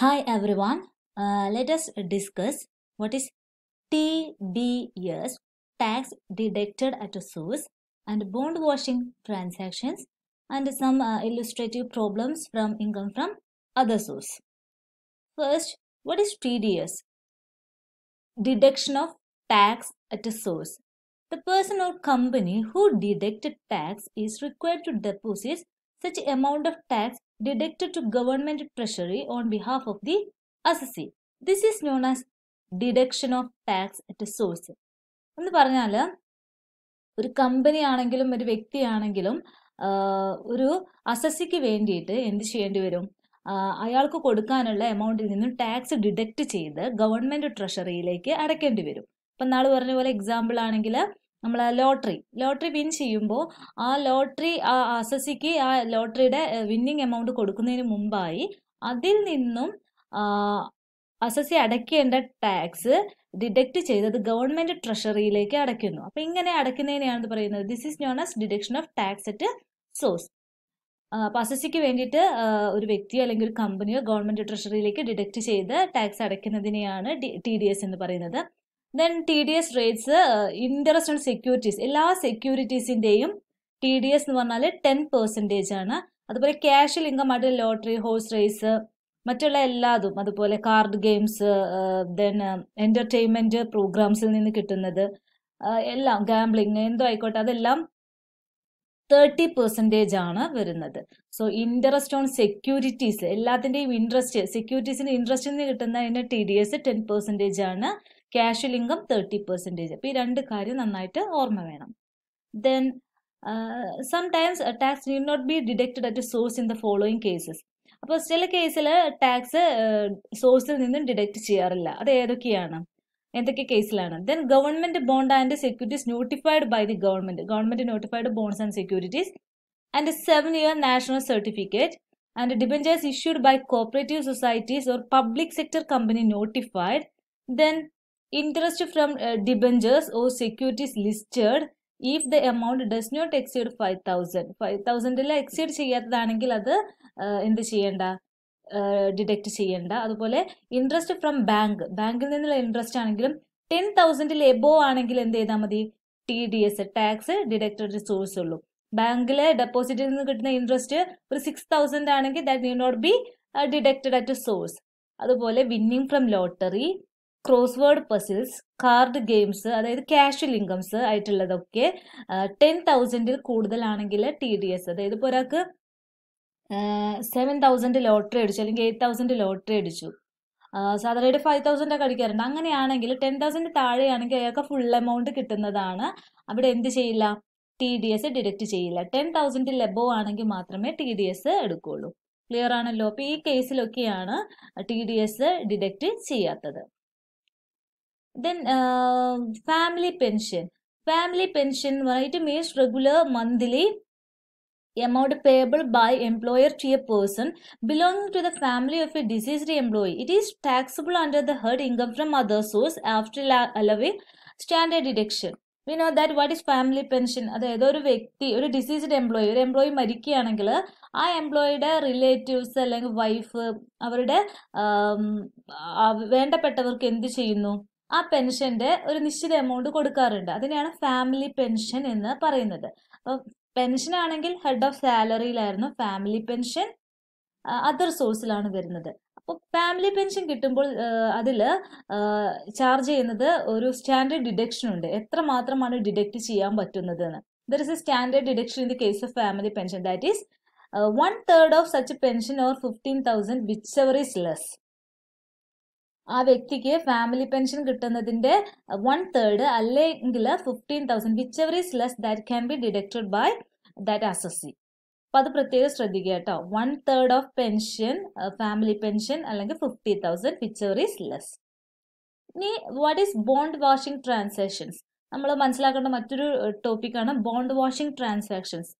Hi everyone, uh, let us discuss what is TDS, tax deducted at source and bond washing transactions and some uh, illustrative problems from income from other source. First, what is TDS? Deduction of tax at source. The person or company who deducted tax is required to deposit such amount of tax deducted to government treasury on behalf of the assessee. This is known as deduction of tax at source എന്ന് പറഞ്ഞാൽ ഒരു company ആണെങ്കിലും ഒരു വ്യക്തിയാണെങ്കിലും ഒരു അസസിക്ക് വേണ്ടിയിട്ട് എന്ത് ചെയ്യേണ്ടി വരും അയാൾക്ക് കൊടുക്കാനുള്ള എമൗണ്ടിൽ നിന്നും ടാക്സ് ഡിഡക്റ്റ് ചെയ്ത് ഗവൺമെൻറ് ട്രഷറിയിലേക്ക് അടയ്ക്കേണ്ടി വരും ഇപ്പം നാൾ പറഞ്ഞ പോലെ എക്സാമ്പിൾ ആണെങ്കിൽ നമ്മൾ ലോട്ടറി ലോട്ടറി വിൻ ചെയ്യുമ്പോൾ ആ ലോട്ടറി ആ സിക്ക് ആ ലോട്ടറിയുടെ വിന്നിങ് എമൗണ്ട് കൊടുക്കുന്നതിന് മുമ്പായി അതിൽ നിന്നും അസസി അടയ്ക്കേണ്ട ടാക്സ് ഡിഡക്റ്റ് ചെയ്തത് ഗവൺമെന്റ് ട്രഷറിയിലേക്ക് അടയ്ക്കുന്നു അപ്പൊ ഇങ്ങനെ അടയ്ക്കുന്നതിനെയാണ് പറയുന്നത് this is known as deduction of tax at source അപ്പൊ അസസിക്ക് വേണ്ടിയിട്ട് ഒരു വ്യക്തിയോ അല്ലെങ്കിൽ ഒരു കമ്പനിയോ ഗവൺമെന്റ് ട്രഷറിയിലേക്ക് ഡിഡക്റ്റ് ചെയ്ത് ടാക്സ് അടയ്ക്കുന്നതിനെയാണ് ടി ഡി എസ് എന്ന് പറയുന്നത് then T D S rates interest on securities എല്ലാ സെക്യൂരിറ്റീസിൻ്റെയും ടി ഡി എസ് എന്ന് പറഞ്ഞാൽ ടെൻ പെർസെൻറ്റേജ് ആണ് അതുപോലെ ക്യാഷിൽ ഇൻകം ആയിട്ട് ലോട്ടറി ഹോഴ്സ് റേസ് മറ്റുള്ള എല്ലാതും അതുപോലെ കാർഡ് ഗെയിംസ് ദെൻ എൻ്റർടൈൻമെൻറ്റ് പ്രോഗ്രാംസിൽ നിന്ന് കിട്ടുന്നത് എല്ലാം ഗാംബ്ലിങ് എന്തോ ആയിക്കോട്ടെ അതെല്ലാം തേർട്ടി പെർസെൻറ്റേജ് ആണ് വരുന്നത് സോ ഇൻട്രസ്റ്റ് ഓൺ സെക്യൂരിറ്റീസ് എല്ലാത്തിൻ്റെയും ഇൻട്രസ്റ്റ് സെക്യൂരിറ്റീസിൻ്റെ ഇൻട്രസ്റ്റിൽ നിന്ന് കിട്ടുന്ന അതിൻ്റെ T D S ten percentage ആണ് ക്യാഷ്വൽ ഇൻകം തേർട്ടി പെർസെൻറ്റേജ് അപ്പോൾ ഈ രണ്ട് കാര്യം നന്നായിട്ട് ഓർമ്മ വേണം then sometimes tax will not be deducted at source in the following cases അപ്പോൾ ചില കേസിൽ ടാക്സ് സോഴ്സിൽ നിന്നും ഡിഡക്റ്റ് ചെയ്യാറില്ല അത് ഏതൊക്കെയാണ് എന്തൊക്കെ കേസിലാണ് then government bond and securities notified by the government government notified bonds and securities and seven year national certificate and debentures issued by cooperative societies or public sector company notified then interest from uh, or securities listed if the amount does not exceed five thousand ഫൈവ് തൗസൻഡിൽ exceed ചെയ്യാത്തതാണെങ്കിൽ അത് എന്ത് ചെയ്യേണ്ട deduct ചെയ്യേണ്ട അതുപോലെ interest from bank ബാങ്കിൽ നിന്നുള്ള ഇൻട്രസ്റ്റ് ആണെങ്കിലും ടെൻ തൗസൻഡിൽ എബോ ആണെങ്കിൽ എന്ത് ചെയ്താൽ മതി T D S tax deducted source ഉള്ളൂ ബാങ്കിലെ ഡെപ്പോസിറ്റിൽ നിന്ന് കിട്ടുന്ന ഇൻട്രസ്റ്റ് ഒരു സിക്സ് തൗസൻഡ് ആണെങ്കിൽ that need not be deducted at source അതുപോലെ winning from lottery crossword puzzles card games അതായത് ക്യാഷ്വൽ ഇൻകംസ് ആയിട്ടുള്ളതൊക്കെ ടെൻ തൗസൻഡിൽ കൂടുതലാണെങ്കിൽ ടി ഡി എസ് അതായത് ഇപ്പോൾ ഒരാൾക്ക് സെവൻ തൗസൻഡ് ലോട്ടറി അടിച്ചു അല്ലെങ്കിൽ എയ്റ്റ് തൗസൻഡ് ലോട്ടറി അടിച്ചു സാധാരണ ഫൈവ് തൗസൻഡ് ഒക്കെ അടിക്കാറുണ്ട് അങ്ങനെയാണെങ്കിൽ ടെൻ തൗസൻഡ് താഴെയാണെങ്കിൽ അയാൾക്ക് ഫുൾ എമൗണ്ട് കിട്ടുന്നതാണ് അവിടെ എന്ത് ചെയ്യില്ല ടി ഡി എസ് ഡിഡക്റ്റ് ചെയ്യില്ല ടെൻ തൗസൻഡിൽ എബോ ആണെങ്കിൽ മാത്രമേ ടി ഡി എസ് എടുക്കുകയുള്ളൂ ക്ലിയർ ആണല്ലോ അപ്പോൾ ഈ കേസിലൊക്കെയാണ് ടി ഡി എസ് ഡിഡക്റ്റ് ചെയ്യാത്തത് then family pension family pension എന്ന് പറഞ്ഞിട്ട് means regular monthly amount payable by employer to a person belong to the family of a deceased employee it is taxable under the head income from other source after allowing standard deduction we know that what is family pension അതായത് ഒരു വ്യക്തി ഒരു deceased employee ഒരു employee മരിക്കുകയാണെങ്കിൽ ആ എംപ്ലോയിയുടെ relatives അല്ലെങ്കിൽ wife അവരുടെ um, വേണ്ടപ്പെട്ടവർക്ക് എന്ത് ചെയ്യുന്നു ആ പെൻഷന്റെ ഒരു നിശ്ചിത എമൗണ്ട് കൊടുക്കാറുണ്ട് അതിനെയാണ് ഫാമിലി പെൻഷൻ എന്ന് പറയുന്നത് അപ്പോൾ പെൻഷൻ ആണെങ്കിൽ ഹെഡ് ഓഫ് സാലറിയിലായിരുന്നു ഫാമിലി പെൻഷൻ അതർ സോഴ്സിലാണ് വരുന്നത് അപ്പോൾ ഫാമിലി പെൻഷൻ കിട്ടുമ്പോൾ അതിൽ ചാർജ് ചെയ്യുന്നത് ഒരു സ്റ്റാൻഡേർഡ് ഡിഡക്ഷൻ ഉണ്ട് എത്ര മാത്രമാണ് ഡിഡക്റ്റ് ചെയ്യാൻ പറ്റുന്നത് എന്ന് there is a standard deduction in the case of family pension that is one third of such pension or fifteen thousand whichever is less ആ വ്യക്തിക്ക് ഫാമിലി പെൻഷൻ കിട്ടുന്നതിന്റെ വൺ തേർഡ് അല്ലെങ്കിൽ fifteen thousand whichever is less that can be deducted by that സി അപ്പൊ അത് പ്രത്യേകം ശ്രദ്ധിക്കുക കേട്ടോ one third of pension family pension അല്ലെങ്കിൽ fifty thousand whichever is less ഇനി what is bond washing transactions നമ്മൾ മനസ്സിലാക്കേണ്ട മറ്റൊരു ടോപ്പിക്കാണ് bond washing transactions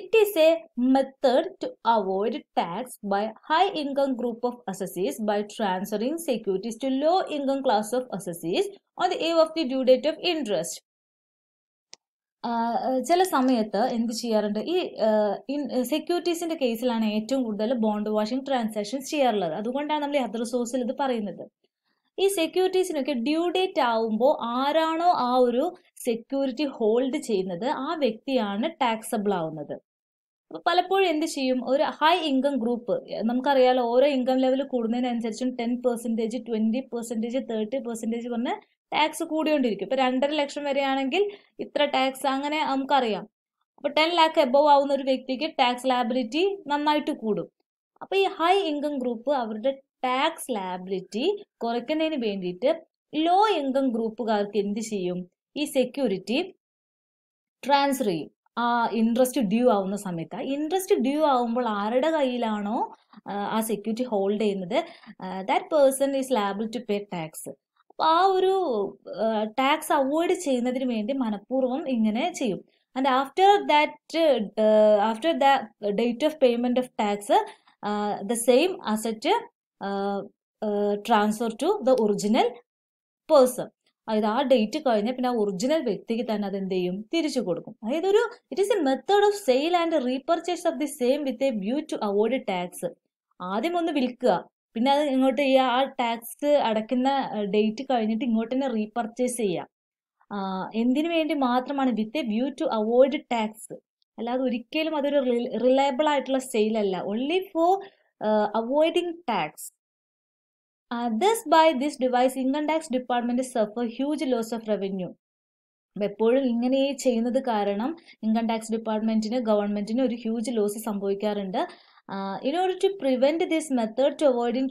it is a method to avoid tax by high income group of assessees by transferring securities to low income class of assessees on the eve of the due date of interest ചില സമയത്ത് എന്ത് ചെയ്യാറുണ്ട് ഈ സെക്യൂരിറ്റീസിന്റെ കേസിലാണ് ഏറ്റവും കൂടുതൽ bond washing transactions ചെയ്യാറുള്ളത് അതുകൊണ്ടാണ് നമ്മൾ ഈ അതർ സോഴ്സിൽ ഇത് പറയുന്നത് ഈ സെക്യൂരിറ്റീസിനൊക്കെ ഡ്യൂ ഡേറ്റ് ആവുമ്പോൾ ആരാണോ ആ ഒരു സെക്യൂരിറ്റി ഹോൾഡ് ചെയ്യുന്നത് ആ വ്യക്തിയാണ് ടാക്സബിൾ ആവുന്നത് അപ്പൊ പലപ്പോഴും എന്ത് ചെയ്യും ഒരു ഹൈ ഇൻകം ഗ്രൂപ്പ് നമുക്കറിയാലോ ഓരോ ഇൻകം ലെവൽ കൂടുന്നതിനനുസരിച്ചും ten percentage twenty percentage thirty percentage പറഞ്ഞ് ടാക്സ് കൂടിയോണ്ടിരിക്കും ഇപ്പൊ രണ്ടര ലക്ഷം വരെയാണെങ്കിൽ ഇത്ര ടാക്സ് അങ്ങനെ നമുക്കറിയാം അപ്പൊ ടെൻ ലാക്ക് എബവ് ആവുന്ന ഒരു വ്യക്തിക്ക് ടാക്സ് ലാബിലിറ്റി നന്നായിട്ട് കൂടും അപ്പൊ ഈ ഹൈ ഇൻകം ഗ്രൂപ്പ് അവരുടെ ടാക്സ് ലാബിലിറ്റി കുറയ്ക്കുന്നതിന് വേണ്ടിയിട്ട് ലോ ഇൻകം ഗ്രൂപ്പുകാർക്ക് എന്ത് ചെയ്യും ഈ സെക്യൂരിറ്റി ട്രാൻസ്ഫർ ചെയ്യും ആ ഇൻട്രസ്റ്റ് ഡ്യൂ ആവുന്ന സമയത്ത് ഇൻട്രസ്റ്റ് ഡ്യൂ ആവുമ്പോൾ ആരുടെ കയ്യിലാണോ ആ സെക്യൂരിറ്റി ഹോൾഡ് ചെയ്യുന്നത് that person is liable to pay tax അപ്പോൾ ആ ഒരു ടാക്സ് അവോയ്ഡ് ചെയ്യുന്നതിന് വേണ്ടി മനഃപൂർവ്വം ഇങ്ങനെ ചെയ്യും and after that after the date of payment of tax the same asset transfer to the original person അതായത് ആ ഡേറ്റ് കഴിഞ്ഞ പിന്നെ ആ ഒറിജിനൽ വ്യക്തിക്ക് തന്നെ അത് എന്ത് ചെയ്യും തിരിച്ചു കൊടുക്കും അതായത് ഒരു it is a method of sale and repurchase of the same with a view to avoid tax ആദ്യം ഒന്ന് വിൽക്കുക പിന്നെ അത് ഇങ്ങോട്ട് ചെയ്യുക ആ ടാക്സ് അടയ്ക്കുന്ന ഡേറ്റ് കഴിഞ്ഞിട്ട് ഇങ്ങോട്ട് തന്നെ റീപർച്ചേസ് ചെയ്യുക എന്തിനു വേണ്ടി മാത്രമാണ് with a view to avoid tax അല്ലാതെ ഒരിക്കലും അതൊരു റിലയബിൾ ആയിട്ടുള്ള സെയിൽ അല്ല only for uh, avoiding tax. Uh, this by this device, income tax department suffer huge loss of revenue. എപ്പോഴും ഇങ്ങനെ ചെയ്യുന്നത് കാരണം ഇൻകം ടാക്സ് ഡിപ്പാർട്ട്മെന്റിന് ഗവൺമെന്റിന് ഒരു ഹ്യൂജ് ലോസ് സംഭവിക്കാറുണ്ട് in order to prevent this method to avoiding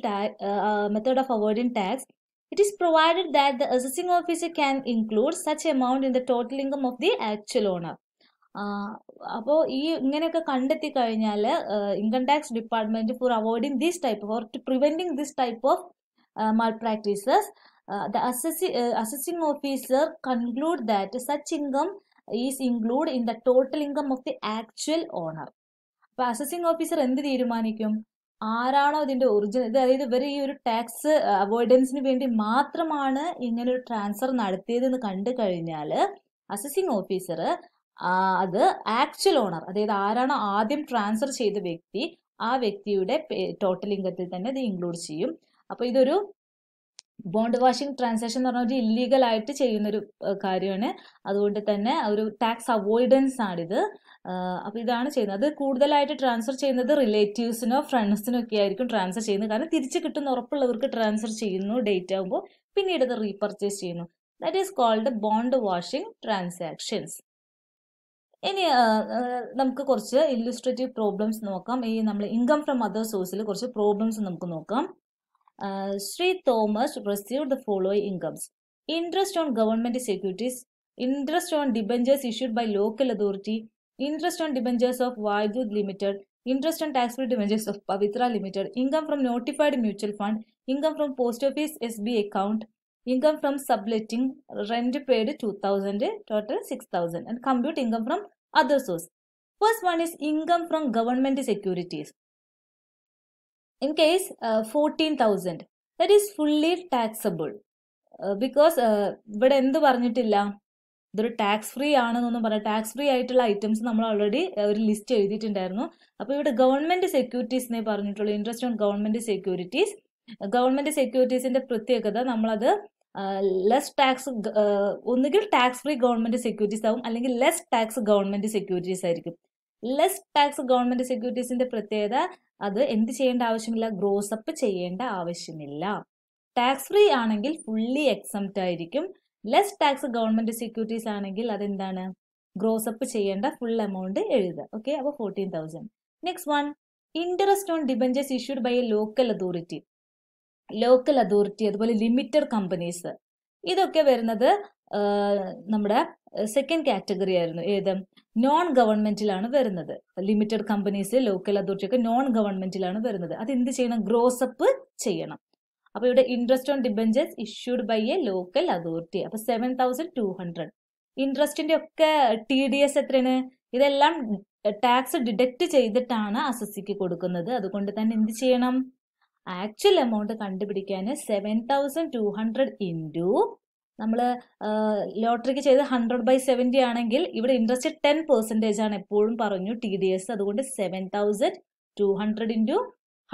method of avoiding tax it is provided that the assisting officer can include such amount in the total income of the actual owner അപ്പോൾ ഈ ഇങ്ങനെയൊക്കെ കണ്ടെത്തി കഴിഞ്ഞാൽ income tax department for avoiding this type for to preventing this type of malpractices the assessee assessing officer conclude that such income is include in the total income of the actual owner അപ്പൊ assessing officer എന്ത് തീരുമാനിക്കും ആരാണോ ഇതിന്റെ original ഇത് അതായത് ഇവർ ഈ ഒരു ടാക്സ് അവോയ്ഡൻസിന് വേണ്ടി മാത്രമാണ് ഇങ്ങനെ ഒരു ട്രാൻസ്ഫർ നടത്തിയതെന്ന് കണ്ടു കഴിഞ്ഞാൽ അസസിംഗ് ഓഫീസർ അത് ആക്ച്വൽ ഓണർ അതായത് ആരാണോ ആദ്യം ട്രാൻസ്ഫർ ചെയ്ത വ്യക്തി ആ വ്യക്തിയുടെ ടോട്ടൽ ഇൻകത്തിൽ തന്നെ ഇത് ഇൻക്ലൂഡ് ചെയ്യും അപ്പോൾ ഇതൊരു ബോണ്ട് വാഷിംഗ് ട്രാൻസാക്ഷൻ എന്ന് പറഞ്ഞാൽ ഒരു ഇല്ലീഗൽ ആയിട്ട് ചെയ്യുന്നൊരു കാര്യമാണ് അതുകൊണ്ട് തന്നെ ഒരു ടാക്സ് അവോയ്ഡൻസ് ആണിത് അപ്പോൾ ഇതാണ് ചെയ്യുന്നത് അത് കൂടുതലായിട്ട് ട്രാൻസ്ഫർ ചെയ്യുന്നത് റിലേറ്റീവ്സിനോ ഫ്രണ്ട്സിനോ ഒക്കെ ആയിരിക്കും ട്രാൻസ്ഫർ ചെയ്യുന്നത് കാരണം തിരിച്ച് കിട്ടുന്ന ഉറപ്പുള്ളവർക്ക് ട്രാൻസ്ഫർ ചെയ്യുന്നു ഡേറ്റ് ആകുമ്പോൾ പിന്നീട് അത് റീപർച്ചേസ് ചെയ്യുന്നു that is called bond washing transactions ഇനി നമുക്ക് കുറച്ച് ഇല്ലുസ്ട്രേറ്റീവ് പ്രോബ്ലംസ് നോക്കാം ഈ നമ്മൾ ഇൻകം ഫ്രം അതർ സോഴ്സിൽ കുറച്ച് പ്രോബ്ലംസ് നമുക്ക് നോക്കാം Shri Thomas receive the following incomes interest on government securities interest on debentures issued by local authority interest on debentures of Vayudoot limited interest on tax free debentures of Pavithra limited income from notified mutual fund income from post office S B account income from subletting rent paid two thousand total six thousand and compute income from other source. First one is income from government securities. In case uh, 14,000, that is fully taxable. Because uh, uh, ഇവിടെ എന്ത് പറഞ്ഞിട്ടില്ല ഇതൊരു tax free ആണെന്നൊന്നും പറയാം tax free ആയിട്ടുള്ള items നമ്മൾ already uh, ഒരു list എഴുതിയിട്ടുണ്ടായിരുന്നു അപ്പോൾ ഇവിടെ ഗവൺമെന്റ് സെക്യൂരിറ്റീസിനെ പറഞ്ഞിട്ടുള്ള interest on government securities government സെക്യൂരിറ്റീസിന്റെ പ്രത്യേകത നമ്മളത് ലെസ് ടാക്സ് ഒന്നുകിൽ ടാക്സ് ഫ്രീ ഗവൺമെന്റ് സെക്യൂരിറ്റീസ് ആവും അല്ലെങ്കിൽ ലെസ് ടാക്സ് ഗവൺമെന്റ് സെക്യൂരിറ്റീസ് ആയിരിക്കും ലെസ് ടാക്സ് ഗവൺമെന്റ് സെക്യൂരിറ്റീസിന്റെ പ്രത്യേകത അത് എന്ത് ചെയ്യേണ്ട ആവശ്യമില്ല ഗ്രോസ് അപ്പ് ചെയ്യേണ്ട ആവശ്യമില്ല ടാക്സ് ഫ്രീ ആണെങ്കിൽ ഫുള്ളി എക്സംപ്റ്റ് ആയിരിക്കും ലെസ് ടാക്സ് ഗവൺമെന്റ് സെക്യൂരിറ്റീസ് ആണെങ്കിൽ അതെന്താണ് ഗ്രോസ് അപ്പ് ചെയ്യേണ്ട ഫുൾ എമൗണ്ട് എഴുതുക ഓക്കെ അപ്പോൾ fourteen thousand next one interest on debentures issued by a local authority local authority അതുപോലെ ലിമിറ്റഡ് കമ്പനീസ് ഇതൊക്കെ വരുന്നത് നമ്മുടെ സെക്കൻഡ് കാറ്റഗറി ആയിരുന്നു ഏത് നോൺ ഗവൺമെന്റിലാണ് വരുന്നത് ലിമിറ്റഡ് കമ്പനീസ് ലോക്കൽ അതോറിറ്റി ഒക്കെ നോൺ ഗവൺമെന്റിലാണ് വരുന്നത് അത് എന്ത് ചെയ്യണം ഗ്രോസപ്പ് ചെയ്യണം അപ്പൊ ഇവിടെ interest on debentures issued by a local authority അപ്പൊ സെവൻ തൗസൻഡ് ടു ഹൺഡ്രഡ് ഇൻട്രസ്റ്റിന്റെ ഒക്കെ ടി ഡി എസ് എത്രയാണ് ഇതെല്ലാം ടാക്സ് ഡിഡക്ട് ചെയ്തിട്ടാണ് അസസിക്ക് കൊടുക്കുന്നത് അതുകൊണ്ട് തന്നെ എന്ത് ചെയ്യണം ആക്ച്വൽ എമൗണ്ട് കണ്ടുപിടിക്കാൻ seven thousand two hundred into നമ്മൾ ലോട്ടറിക്ക് ചെയ്ത് ഹൺഡ്രഡ് ബൈ സെവൻറ്റി ആണെങ്കിൽ ഇവിടെ ഇൻട്രസ്റ്റ് ടെൻ പെർസെൻറ്റേജ് ആണ് എപ്പോഴും പറഞ്ഞു ടി ഡി എസ് അതുകൊണ്ട് seven thousand two hundred into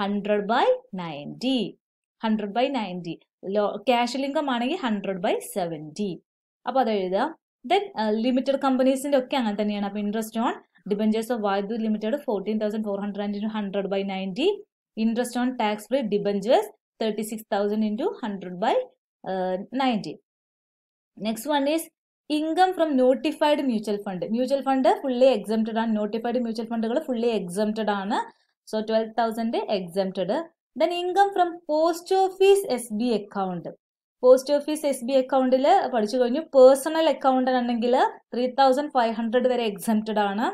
hundred by ninety hundred by ninety low cash income ആണെങ്കിൽ ഹൺഡ്രഡ് ബൈ സെവൻറ്റി അപ്പോൾ അത് എഴുതാം ദെൻ ലിമിറ്റഡ് കമ്പനീസിൻ്റെ ഒക്കെ അങ്ങനെ തന്നെയാണ് അപ്പോൾ interest on debentures of Vayudoot limited fourteen thousand four hundred and hundred by ninety interest on tax free debentures 36000 into 100 by uh, 90 next one is income from notified mutual fund mutual fund fully exempted ആണ് notified mutual ഫണ്ടുകൾ fully exempted ആണ് so twelve thousand exempted then income from post office S B account post office S B അക്കൗണ്ടിൽ പഠിച്ചു കഴിഞ്ഞു personal account ആണെങ്കിൽ three thousand five hundred വരെ exempted ആണ്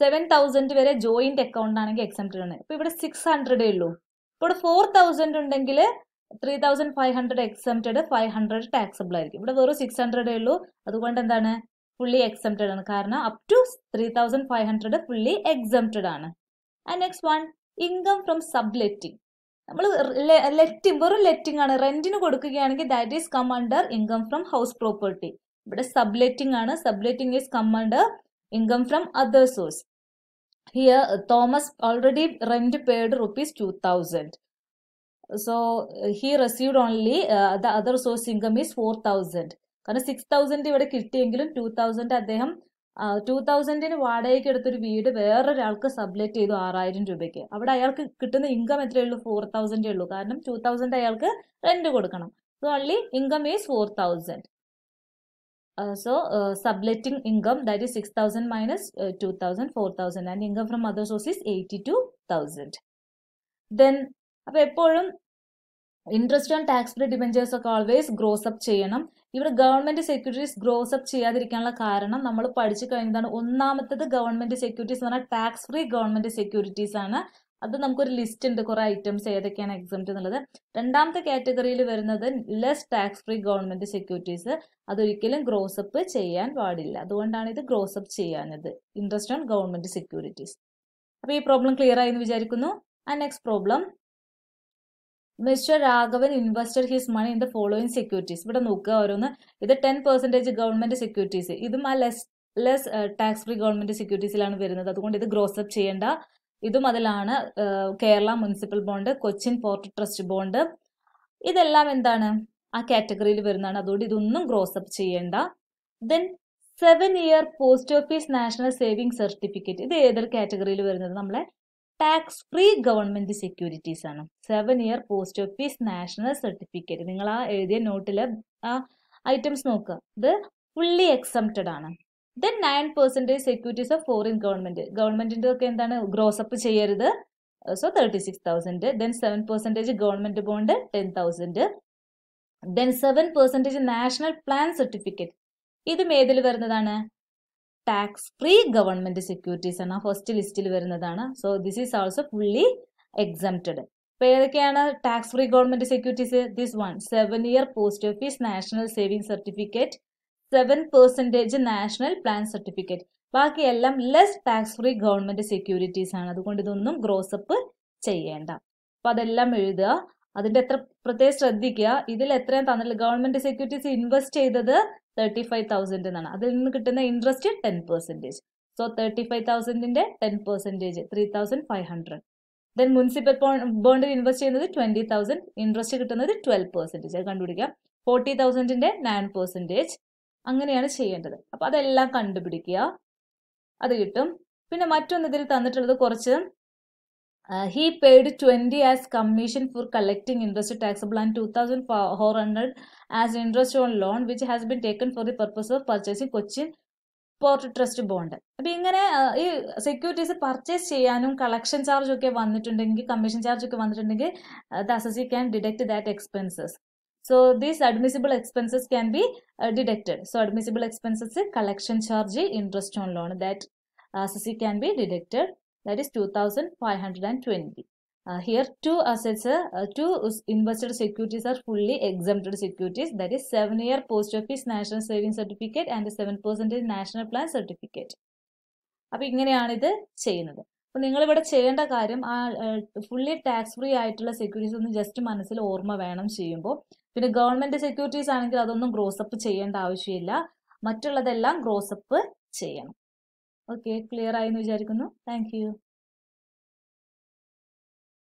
seven thousand വരെ ജോയിന്റ് അക്കൗണ്ട് ആണെങ്കിൽ എക്സംപ്റ്റഡ് ആണ് ഇപ്പൊ ഇവിടെ സിക്സ് ഹൺഡ്രഡേ ഉള്ളൂ ഇപ്പോൾ ഫോർ തൗസൻഡ് ഉണ്ടെങ്കിൽ three thousand five hundred exempted five hundred taxable ആയിരിക്കും ഇവിടെ വെറും സിക്സ് ഹൺഡ്രഡേ ഉള്ളൂ അതുകൊണ്ട് എന്താണ് ഫുള്ളി എക്സംപ്റ്റഡ് ആണ് കാരണം up to three thousand five hundred fully exempted ആണ് and next one income from subletting നമ്മൾ ലെറ്റിംഗ് വെറും ലെറ്റിംഗ് ആണ് റെന്റിന് കൊടുക്കുകയാണെങ്കിൽ that is come under income from house property ഇവിടെ സബ് ലെറ്റിംഗ് ആണ് subletting is come under income from other source. Here, uh, Thomas already rent paid rupees 2000. So, uh, he received only uh, the other source income is 4000. കാരണം six thousand ഇവിടെ കിട്ടിയെങ്കിലും two thousand അദ്ദേഹം two തൗസൻഡിന് വാടകയ്ക്ക് എടുത്തൊരു വീട് വേറൊരാൾക്ക് sublet ചെയ്തു ആറായിരം രൂപയ്ക്ക് അവിടെ അയാൾക്ക് കിട്ടുന്ന ഇൻകം എത്രയേ ഉള്ളൂ ഫോർ തൗസൻഡേ ഉള്ളൂ കാരണം ടു തൗസൻഡ് അയാൾക്ക് റെന്റ് കൊടുക്കണം so only income is four thousand so subletting income that so six thousand minus two thousand four thousand and income from other source from eighty two thousand then അപ്പൊ എപ്പോഴും interest on tax free debentures ഒക്കെ always gross up ചെയ്യണം ഇവിടെ government securities gross up ചെയ്യാതിരിക്കാനുള്ള കാരണം നമ്മൾ പഠിച്ചു കഴിഞ്ഞതാണ് ഒന്നാമത്തത് ഗവൺമെന്റ് സെക്യൂരിറ്റീസ് എന്ന് പറഞ്ഞാൽ ടാക്സ് ഫ്രീ ഗവൺമെന്റ് സെക്യൂരിറ്റീസ് ആണ് അത് നമുക്കൊരു ലിസ്റ്റ് ഉണ്ട് കുറെ ഐറ്റംസ് ഏതൊക്കെയാണ് എക്സംപ്റ്റ് എന്നുള്ളത് രണ്ടാമത്തെ കാറ്റഗറിയിൽ വരുന്നത് less tax free government securities അതൊരിക്കലും ഗ്രോസപ്പ് ചെയ്യാൻ പാടില്ല അതുകൊണ്ടാണ് ഇത് ഗ്രോസപ്പ് ചെയ്യാനത് ഇൻട്രസ്റ്റ് ഓൺ ഗവൺമെന്റ് സെക്യൂരിറ്റീസ് അപ്പോൾ ഈ പ്രോബ്ലം ക്ലിയർ ആയി എന്ന് വിചാരിക്കുന്നു ആ next problem mister Raghavan invested his money in the following securities ഇവിടെ നോക്കുക ഓരോന്ന് ഇത് ടെൻ പെർസെന്റേജ് ഗവൺമെന്റ് സെക്യൂരിറ്റീസ് ഇതും ആ less less tax free government സെക്യൂരിറ്റീസിലാണ് വരുന്നത് അതുകൊണ്ട് ഇത് ഗ്രോസപ്പ് ചെയ്യേണ്ട ഇതും അതിലാണ് Kerala municipal bond Cochin port trust bond ഇതെല്ലാം എന്താണ് ആ കാറ്റഗറിയിൽ വരുന്നതാണ് അതുകൊണ്ട് ഇതൊന്നും ഗ്രോസ് അപ്പ് ചെയ്യേണ്ട then seven year post office national saving certificate ഇത് ഏതൊരു കാറ്റഗറിയിൽ വരുന്നത് നമ്മളെ ടാക്സ് ഫ്രീ ഗവൺമെന്റ് സെക്യൂരിറ്റീസ് ആണ് seven year post office national certificate നിങ്ങൾ ആ എഴുതിയ നോട്ടിലെ ആ ഐറ്റംസ് നോക്കുക ഇത് ഫുള്ളി എക്സംപ്റ്റഡ് ആണ് then nine percentage securities of foreign government ഗവൺമെന്റിന്റെ ഒക്കെ എന്താണ് ഗ്രോസപ്പ് ചെയ്യരുത് so thirty six thousand then seven percentage government bond ten thousand then seven percentage national plan certificate ഇതും ഏതിൽ വരുന്നതാണ് ടാക്സ് ഫ്രീ ഗവൺമെന്റ് സെക്യൂരിറ്റീസ് ആണ് first ലിസ്റ്റിൽ വരുന്നതാണ് so this is also fully exempted അപ്പൊ ഏതൊക്കെയാണ് tax free government securities this one seven year post office national saving certificate seven percentage national plan certificate ബാക്കിയെല്ലാം less tax free government securities ആണ് അതുകൊണ്ട് ഇതൊന്നും grows up ചെയ്യേണ്ട അപ്പം അതെല്ലാം എഴുതുക അതിൻ്റെ എത്ര പ്രത്യേകം ശ്രദ്ധിക്കുക ഇതിൽ എത്രയും തന്നിട്ടുള്ള ഗവൺമെൻറ് സെക്യൂരിറ്റീസ് ഇൻവെസ്റ്റ് ചെയ്തത് തേർട്ടി ഫൈവ് തൗസൻഡ് എന്നാണ് അതിൽ നിന്ന് കിട്ടുന്ന interest ten percentage so thirty five തൗസൻഡിൻ്റെ ten percentage three thousand five hundred then municipal ബോണ്ടിൽ ഇൻവെസ്റ്റ് ചെയ്യുന്നത് ട്വൻറ്റി തൗസൻഡ് ഇൻട്രസ്റ്റ് കിട്ടുന്നത് ട്വൽവ് പെർസെൻറ്റേജ് അത് കണ്ടുപിടിക്കാം ഫോർട്ടി തൗസൻഡിൻ്റെ നയൻ പെർസെൻറ്റേജ് അങ്ങനെയാണ് ചെയ്യേണ്ടത് അപ്പോൾ അതെല്ലാം കണ്ടുപിടിക്കുക അത് കിട്ടും പിന്നെ മറ്റൊന്ന് ഇതിൽ തന്നിട്ടുള്ളത് കുറച്ച് he paid twenty as commission for collecting interest taxable and two thousand four hundred as interest on loan which has been taken for the purpose of purchasing Cochin port trust bond അപ്പം ഇങ്ങനെ ഈ സെക്യൂരിറ്റീസ് പർച്ചേസ് ചെയ്യാനും collection charge ഒക്കെ വന്നിട്ടുണ്ടെങ്കിൽ commission charge ഒക്കെ വന്നിട്ടുണ്ടെങ്കിൽ the assessee can deduct that expenses So these admissible expenses can be uh, deducted. So admissible expenses, collection charge, interest on loan that assessee can be deducted. That is 2520. Uh, here two assets, uh, two invested securities are fully exempted securities. That is 7 year post office national savings certificate and 7 percentage national plan certificate. അപ്പൊ ഇങ്ങനെയാണ് ഇത് ചെയ്യുന്നത് അപ്പൊ നിങ്ങൾ ഇവിടെ ചെയ്യേണ്ട കാര്യം ആ ഫുള്ളി ടാക്സ് ഫ്രീ ആയിട്ടുള്ള സെക്യൂരിറ്റീസ് ഒന്ന് ജസ്റ്റ് മനസ്സിൽ ഓർമ്മ പിന്നെ ഗവൺമെന്റ് സെക്യൂരിറ്റീസ് ആണെങ്കിൽ അതൊന്നും ഗ്രോസപ്പ് ചെയ്യേണ്ട ആവശ്യമില്ല മറ്റുള്ളതെല്ലാം ഗ്രോസപ്പ് ചെയ്യണം ഓക്കെ ക്ലിയർ ആയി എന്ന് വിചാരിക്കുന്നു താങ്ക്